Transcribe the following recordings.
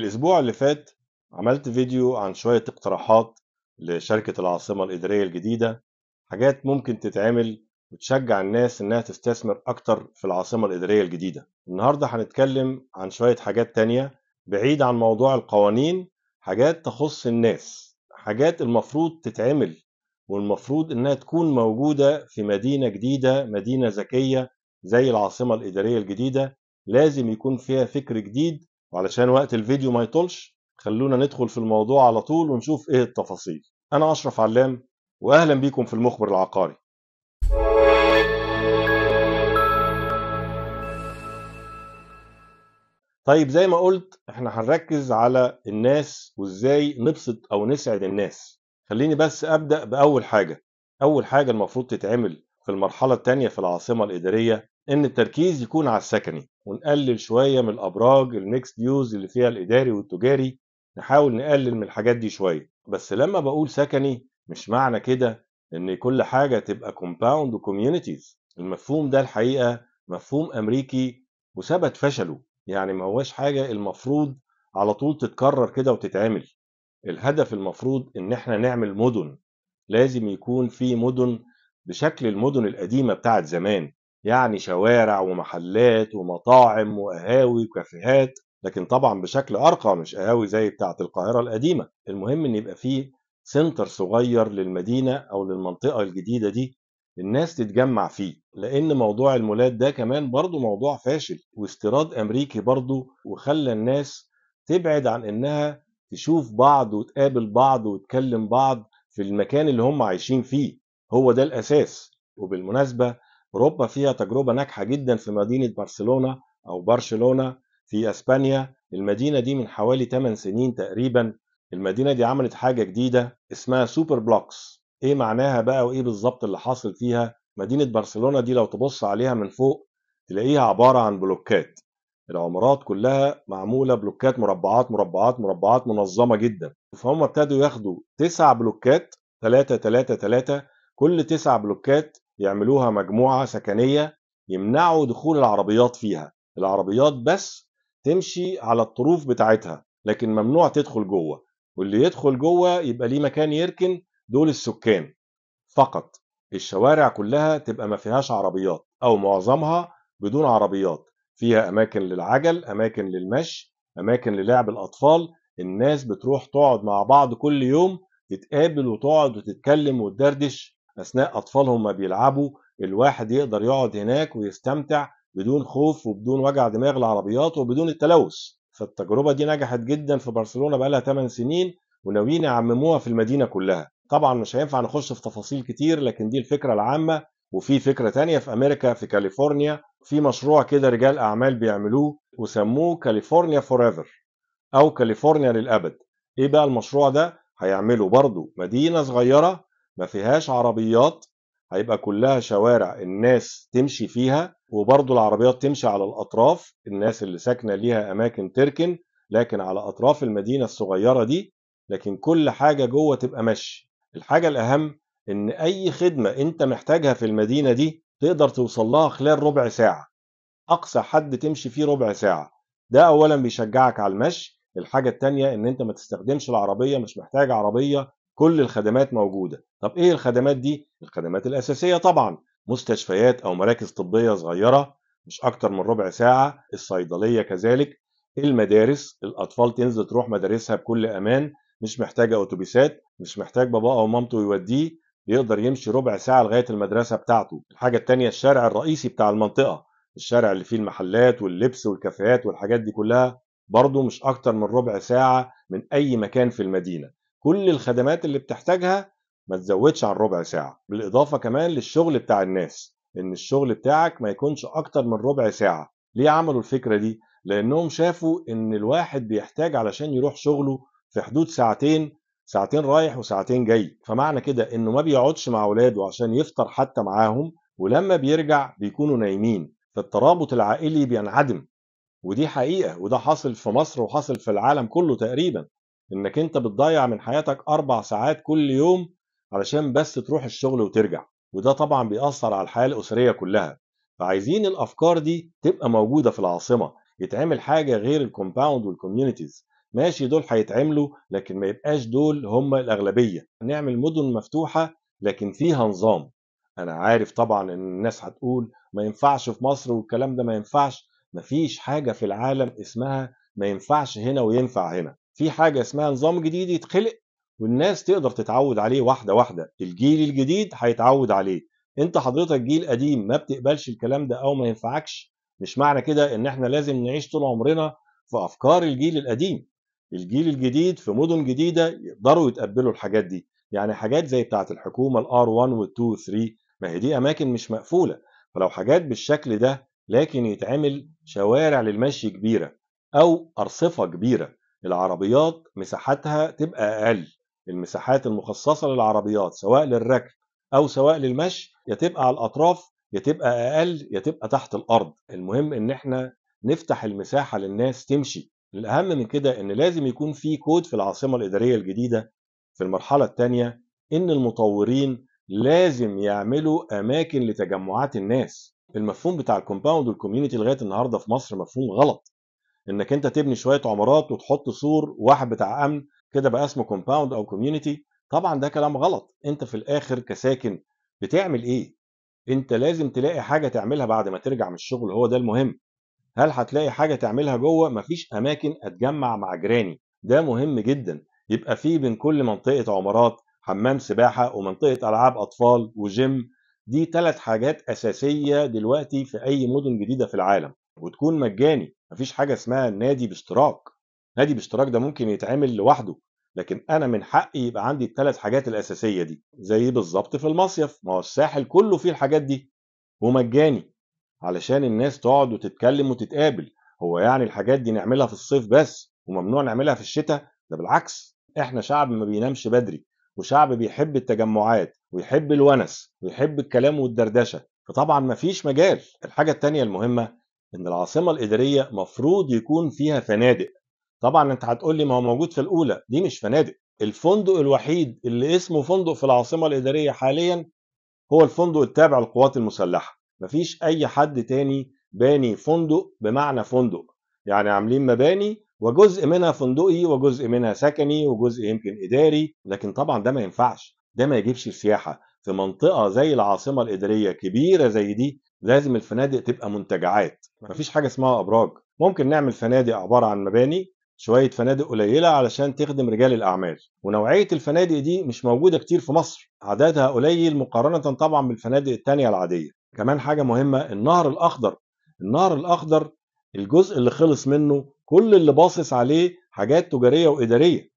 الأسبوع اللي فات عملت فيديو عن شوية اقتراحات لشركة العاصمة الإدارية الجديدة حاجات ممكن تتعمل وتشجع الناس إنها تستثمر أكتر في العاصمة الإدارية الجديدة النهاردة هنتكلم عن شوية حاجات تانية بعيد عن موضوع القوانين حاجات تخص الناس حاجات المفروض تتعمل والمفروض إنها تكون موجودة في مدينة جديدة مدينة ذكية زي العاصمة الإدارية الجديدة لازم يكون فيها فكر جديد وعلشان وقت الفيديو ما يطولش خلونا ندخل في الموضوع على طول ونشوف ايه التفاصيل انا اشرف علام واهلا بيكم في المخبر العقاري طيب زي ما قلت احنا هنركز على الناس وازاي نبسط او نسعد الناس خليني بس ابدا باول حاجه اول حاجه المفروض تتعمل في المرحله الثانيه في العاصمه الاداريه ان التركيز يكون على السكني ونقلل شويه من الابراج الميكس ديوز اللي فيها الاداري والتجاري نحاول نقلل من الحاجات دي شويه بس لما بقول سكني مش معنى كده ان كل حاجه تبقى كومباوند وكوميونيتيز المفهوم ده الحقيقه مفهوم امريكي وثبت فشله يعني ما هواش حاجه المفروض على طول تتكرر كده وتتعمل الهدف المفروض ان احنا نعمل مدن لازم يكون في مدن بشكل المدن القديمه بتاعت زمان يعني شوارع ومحلات ومطاعم وقهاوي وكافيهات لكن طبعا بشكل ارقى مش قهاوي زي بتاعه القاهره القديمه المهم ان يبقى فيه سنتر صغير للمدينه او للمنطقه الجديده دي الناس تتجمع فيه لان موضوع المولات ده كمان برضه موضوع فاشل واستيراد امريكي برضه وخلى الناس تبعد عن انها تشوف بعض وتقابل بعض وتكلم بعض في المكان اللي هم عايشين فيه هو ده الاساس وبالمناسبه أوروبا فيها تجربة ناجحة جدا في مدينة برشلونة أو برشلونة في أسبانيا المدينة دي من حوالي 8 سنين تقريبا المدينة دي عملت حاجة جديدة اسمها سوبر بلوكس إيه معناها بقى وإيه بالظبط اللي حاصل فيها مدينة برشلونة دي لو تبص عليها من فوق تلاقيها عبارة عن بلوكات العمارات كلها معمولة بلوكات مربعات مربعات مربعات منظمة جدا فهم ابتدوا ياخدوا تسع بلوكات 3 3 3 كل تسع بلوكات يعملوها مجموعة سكنية يمنعوا دخول العربيات فيها العربيات بس تمشي على الطروف بتاعتها لكن ممنوع تدخل جوه واللي يدخل جوه يبقى ليه مكان يركن دول السكان فقط الشوارع كلها تبقى ما فيهاش عربيات او معظمها بدون عربيات فيها اماكن للعجل اماكن للمشي اماكن للعب الاطفال الناس بتروح تقعد مع بعض كل يوم تتقابل وتقعد وتتكلم وتدردش اثناء اطفالهم ما بيلعبوا الواحد يقدر يقعد هناك ويستمتع بدون خوف وبدون وجع دماغ العربيات وبدون التلوث فالتجربه دي نجحت جدا في برشلونه بقى لها 8 سنين وناويين يعمموها في المدينه كلها طبعا مش هينفع نخش في تفاصيل كتير لكن دي الفكره العامه وفي فكره تانية في امريكا في كاليفورنيا في مشروع كده رجال اعمال بيعملوه وسموه كاليفورنيا فور ايفر او كاليفورنيا للابد ايه بقى المشروع ده هيعملوا برضه مدينه صغيره ما فيهاش عربيات هيبقى كلها شوارع الناس تمشي فيها وبرضه العربيات تمشي على الأطراف الناس اللي ساكنة ليها أماكن تركن لكن على أطراف المدينة الصغيرة دي لكن كل حاجة جوه تبقى مشي الحاجة الأهم إن أي خدمة أنت محتاجها في المدينة دي تقدر توصل لها خلال ربع ساعة أقصى حد تمشي فيه ربع ساعة ده أولا بيشجعك على المشي الحاجة التانية إن أنت ما تستخدمش العربية مش محتاج عربية كل الخدمات موجودة طب ايه الخدمات دي الخدمات الأساسية طبعا مستشفيات أو مراكز طبية صغيرة مش أكتر من ربع ساعة الصيدلية كذلك المدارس الأطفال تنزل تروح مدارسها بكل أمان مش محتاجة أتوبيسات مش محتاج باباه أو مامته يوديه بيقدر يمشي ربع ساعة لغاية المدرسة بتاعته الحاجة التانية الشارع الرئيسي بتاع المنطقة الشارع اللي فيه المحلات واللبس والكافيهات والحاجات دي كلها برضه مش أكتر من ربع ساعة من أي مكان في المدينة كل الخدمات اللي بتحتاجها ما تزودش عن ربع ساعة بالإضافة كمان للشغل بتاع الناس إن الشغل بتاعك ما يكونش أكتر من ربع ساعة ليه عملوا الفكرة دي؟ لأنهم شافوا إن الواحد بيحتاج علشان يروح شغله في حدود ساعتين ساعتين رايح وساعتين جاي فمعنى كده إنه ما بيقعدش مع أولاده عشان يفطر حتى معاهم ولما بيرجع بيكونوا نايمين فالترابط العائلي بينعدم ودي حقيقة وده حاصل في مصر وحاصل في العالم كله تقريبا انك انت بتضيع من حياتك اربع ساعات كل يوم علشان بس تروح الشغل وترجع وده طبعا بيأثر على الحياة الأسرية كلها فعايزين الأفكار دي تبقى موجودة في العاصمة يتعمل حاجة غير الكومباوند والكوميونيتيز ماشي دول هيتعملوا لكن ما يبقاش دول هم الأغلبية نعمل مدن مفتوحة لكن فيها نظام أنا عارف طبعا إن الناس هتقول ما ينفعش في مصر والكلام ده ما ينفعش مفيش حاجة في العالم اسمها ما ينفعش هنا وينفع هنا في حاجه اسمها نظام جديد يتخلق والناس تقدر تتعود عليه واحده واحده الجيل الجديد هيتعود عليه انت حضرتك جيل قديم ما بتقبلش الكلام ده او ما ينفعكش مش معنى كده ان احنا لازم نعيش طول عمرنا في افكار الجيل القديم الجيل الجديد في مدن جديده يقدروا يتقبلوا الحاجات دي يعني حاجات زي بتاعه الحكومه الار 1 وال2 و3 ما هي دي اماكن مش مقفوله فلو حاجات بالشكل ده لكن يتعمل شوارع للمشي كبيره او ارصفه كبيره العربيات مساحتها تبقى اقل المساحات المخصصه للعربيات سواء للركن او سواء للمشي يا تبقى على الاطراف يا تبقى اقل يا تبقى تحت الارض المهم ان احنا نفتح المساحه للناس تمشي الاهم من كده ان لازم يكون في كود في العاصمه الاداريه الجديده في المرحله الثانيه ان المطورين لازم يعملوا اماكن لتجمعات الناس المفهوم بتاع الكومباوند والكوميونتي لغايه النهارده في مصر مفهوم غلط انك انت تبني شويه عمارات وتحط سور واحد بتاع امن كده بقى اسمه كومباوند او كوميونتي طبعا ده كلام غلط انت في الاخر كساكن بتعمل ايه انت لازم تلاقي حاجه تعملها بعد ما ترجع من الشغل هو ده المهم هل هتلاقي حاجه تعملها جوه مفيش اماكن اتجمع مع جيراني ده مهم جدا يبقى في بين كل منطقه عمارات حمام سباحه ومنطقه العاب اطفال وجيم دي ثلاث حاجات اساسيه دلوقتي في اي مدن جديده في العالم وتكون مجاني مفيش حاجة اسمها نادي باشتراك نادي باشتراك ده ممكن يتعمل لوحده لكن انا من حقي يبقى عندي الثلاث حاجات الاساسيه دي زي بالظبط في المصيف ما هو الساحل كله فيه الحاجات دي ومجاني علشان الناس تقعد وتتكلم وتتقابل هو يعني الحاجات دي نعملها في الصيف بس وممنوع نعملها في الشتاء ده بالعكس احنا شعب ما بينامش بدري وشعب بيحب التجمعات ويحب الونس ويحب الكلام والدردشه فطبعا مفيش مجال الحاجه الثانيه المهمه ان العاصمه الاداريه مفروض يكون فيها فنادق طبعا انت هتقول لي ما هو موجود في الاولى دي مش فنادق الفندق الوحيد اللي اسمه فندق في العاصمه الاداريه حاليا هو الفندق التابع للقوات المسلحه مفيش اي حد تاني باني فندق بمعنى فندق يعني عاملين مباني وجزء منها فندقي وجزء منها سكني وجزء يمكن اداري لكن طبعا ده ما ينفعش ده ما يجيبش السياحه في منطقه زي العاصمه الاداريه كبيره زي دي لازم الفنادق تبقى منتجعات مفيش حاجه اسمها ابراج ممكن نعمل فنادق عباره عن مباني شويه فنادق قليله علشان تخدم رجال الاعمال ونوعيه الفنادق دي مش موجوده كتير في مصر عددها قليل مقارنه طبعا بالفنادق التانية العاديه كمان حاجه مهمه النهر الاخضر النهر الاخضر الجزء اللي خلص منه كل اللي باصص عليه حاجات تجاريه واداريه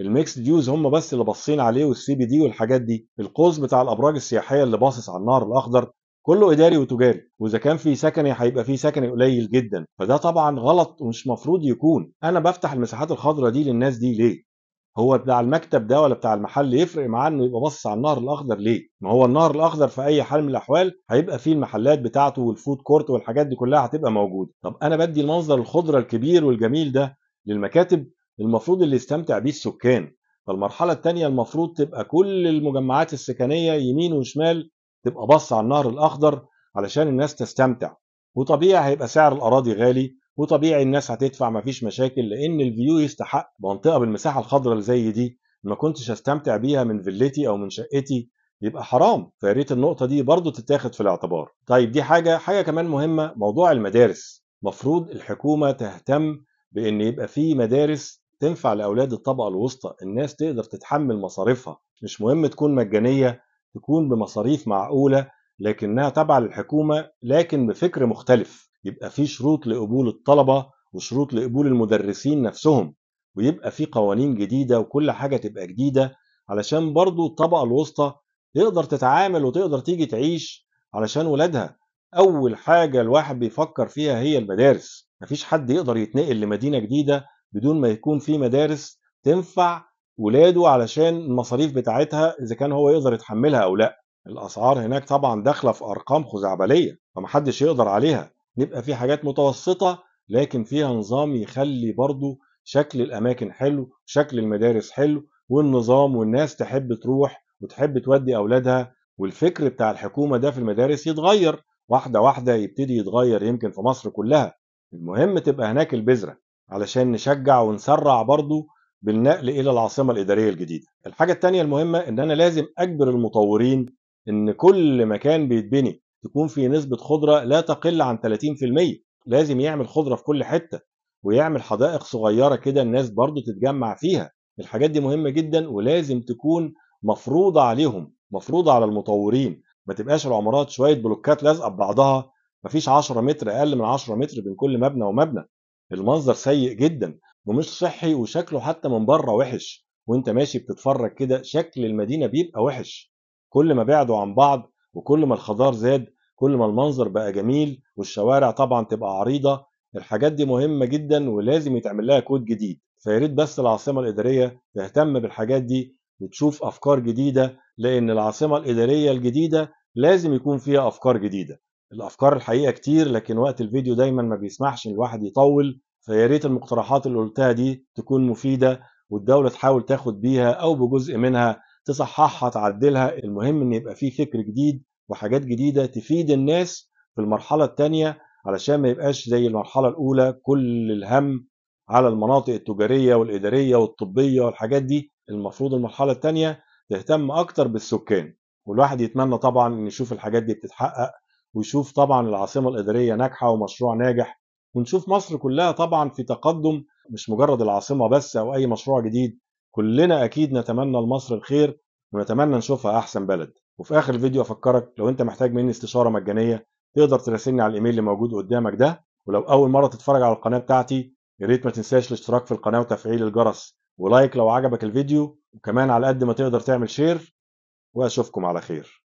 الميكس ديوز هم بس اللي باصين عليه والسي بي دي والحاجات دي القوس بتاع الابراج السياحيه اللي باصص على النهر الاخضر كله اداري وتجاري واذا كان في سكني هيبقى في سكني قليل جدا فده طبعا غلط ومش مفروض يكون انا بفتح المساحات الخضراء دي للناس دي ليه هو بتاع المكتب ده ولا بتاع المحل يفرق معاه انه يبقى باصص على النهر الاخضر ليه؟ ما هو النهر الاخضر في اي حال من الاحوال هيبقى فيه المحلات بتاعته والفود كورت والحاجات دي كلها هتبقى موجوده، طب انا بدي المنظر الخضره الكبير والجميل ده للمكاتب المفروض اللي يستمتع بيه السكان فالمرحلة الثانية المفروض تبقى كل المجمعات السكنية يمين وشمال تبقى بص على النهر الأخضر علشان الناس تستمتع وطبيعي هيبقى سعر الأراضي غالي وطبيعي الناس هتدفع مفيش مشاكل لأن الفيو يستحق منطقة بالمساحة الخضراء اللي زي دي ما كنتش أستمتع بيها من فيلتي أو من شقتي يبقى حرام فيا ريت النقطة دي برضه تتاخد في الاعتبار. طيب دي حاجة حاجة كمان مهمة موضوع المدارس مفروض الحكومة تهتم بإن يبقى في مدارس تنفع لأولاد الطبقة الوسطى الناس تقدر تتحمل مصاريفها مش مهم تكون مجانية تكون بمصاريف معقولة لكنها تابعة للحكومة لكن بفكر مختلف يبقى في شروط لقبول الطلبة وشروط لقبول المدرسين نفسهم ويبقى في قوانين جديدة وكل حاجة تبقى جديدة علشان برضو الطبقة الوسطى تقدر تتعامل وتقدر تيجي تعيش علشان ولادها أول حاجة الواحد بيفكر فيها هي المدارس مفيش حد يقدر يتنقل لمدينة جديدة بدون ما يكون في مدارس تنفع ولاده علشان المصاريف بتاعتها اذا كان هو يقدر يتحملها او لا الاسعار هناك طبعا داخله في ارقام خزعبليه فمحدش يقدر عليها نبقى في حاجات متوسطه لكن فيها نظام يخلي برضه شكل الاماكن حلو شكل المدارس حلو والنظام والناس تحب تروح وتحب تودي اولادها والفكر بتاع الحكومه ده في المدارس يتغير واحده واحده يبتدي يتغير يمكن في مصر كلها المهم تبقى هناك البذره علشان نشجع ونسرع برضه بالنقل الى العاصمه الاداريه الجديده الحاجه الثانيه المهمه ان انا لازم اجبر المطورين ان كل مكان بيتبني تكون فيه نسبه خضره لا تقل عن 30% لازم يعمل خضره في كل حته ويعمل حدائق صغيره كده الناس برضه تتجمع فيها الحاجات دي مهمه جدا ولازم تكون مفروضه عليهم مفروضه على المطورين ما تبقاش العمارات شويه بلوكات لازقه ببعضها مفيش 10 متر اقل من 10 متر بين كل مبنى ومبنى المنظر سيء جدا ومش صحي وشكله حتى من بره وحش وانت ماشي بتتفرج كده شكل المدينه بيبقى وحش كل ما بعدوا عن بعض وكل ما الخضار زاد كل ما المنظر بقى جميل والشوارع طبعا تبقى عريضه الحاجات دي مهمه جدا ولازم يتعمل لها كود جديد فياريت بس العاصمه الاداريه تهتم بالحاجات دي وتشوف افكار جديده لان العاصمه الاداريه الجديده لازم يكون فيها افكار جديده الافكار الحقيقه كتير لكن وقت الفيديو دايما ما بيسمحش الواحد يطول فيا ريت المقترحات اللي قلتها دي تكون مفيده والدوله تحاول تاخد بيها او بجزء منها تصححها تعدلها المهم ان يبقى في فكر جديد وحاجات جديده تفيد الناس في المرحله الثانيه علشان ما يبقاش زي المرحله الاولى كل الهم على المناطق التجاريه والاداريه والطبيه والحاجات دي المفروض المرحله الثانيه تهتم اكتر بالسكان والواحد يتمنى طبعا ان يشوف الحاجات دي بتتحقق ويشوف طبعا العاصمه الاداريه ناجحه ومشروع ناجح ونشوف مصر كلها طبعا في تقدم مش مجرد العاصمه بس او اي مشروع جديد كلنا اكيد نتمنى لمصر الخير ونتمنى نشوفها احسن بلد وفي اخر الفيديو افكرك لو انت محتاج مني استشاره مجانيه تقدر تراسلني على الايميل اللي موجود قدامك ده ولو اول مره تتفرج على القناه بتاعتي يا ريت ما تنساش الاشتراك في القناه وتفعيل الجرس ولايك لو عجبك الفيديو وكمان على قد ما تقدر تعمل شير واشوفكم على خير